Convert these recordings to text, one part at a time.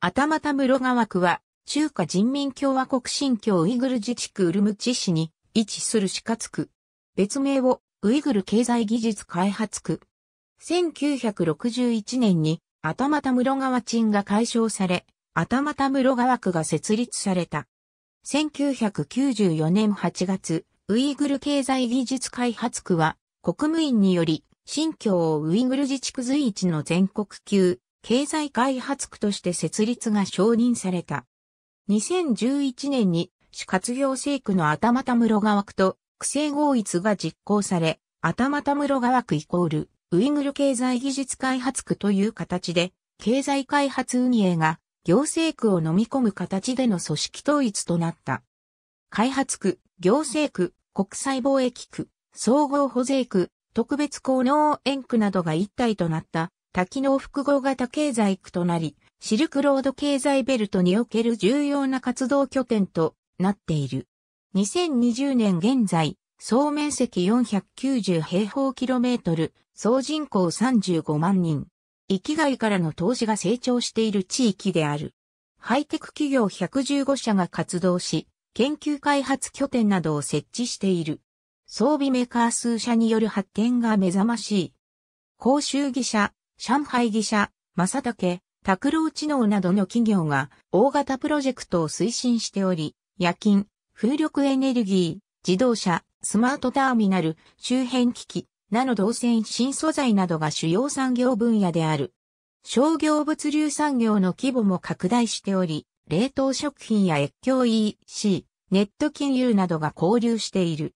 頭田室川区は、中華人民共和国新疆ウイグル自治区ウルムチ市に位置する死活区。別名をウイグル経済技術開発区。1961年に頭田室川鎮が解消され、頭田室川区が設立された。1994年8月、ウイグル経済技術開発区は、国務院により、新疆ウイグル自治区随一の全国級経済開発区として設立が承認された。2011年に主活行政区の頭田室川区と区政合一が実行され、頭田室川区イコールウイグル経済技術開発区という形で、経済開発運営が行政区を飲み込む形での組織統一となった。開発区、行政区、国際貿易区、総合保税区、特別高農園区などが一体となった多機能複合型経済区となり、シルクロード経済ベルトにおける重要な活動拠点となっている。2020年現在、総面積490平方キロメートル、総人口35万人。域外からの投資が成長している地域である。ハイテク企業115社が活動し、研究開発拠点などを設置している。装備メーカー数社による発展が目覚ましい。公衆技社、上海技者、正竹、拓郎知能などの企業が大型プロジェクトを推進しており、夜勤、風力エネルギー、自動車、スマートターミナル、周辺機器、ナノ動線新素材などが主要産業分野である。商業物流産業の規模も拡大しており、冷凍食品や越境 EC、ネット金融などが交流している。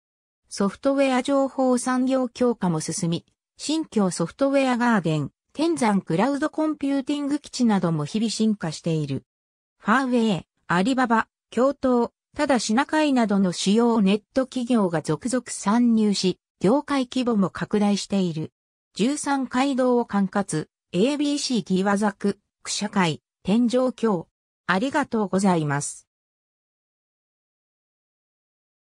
ソフトウェア情報産業強化も進み、新疆ソフトウェアガーデン、天山クラウドコンピューティング基地なども日々進化している。ファーウェイ、アリババ、京都、ただシナ海などの主要ネット企業が続々参入し、業界規模も拡大している。13街道を管轄、ABC ギワザク、区社会、天井教。ありがとうございます。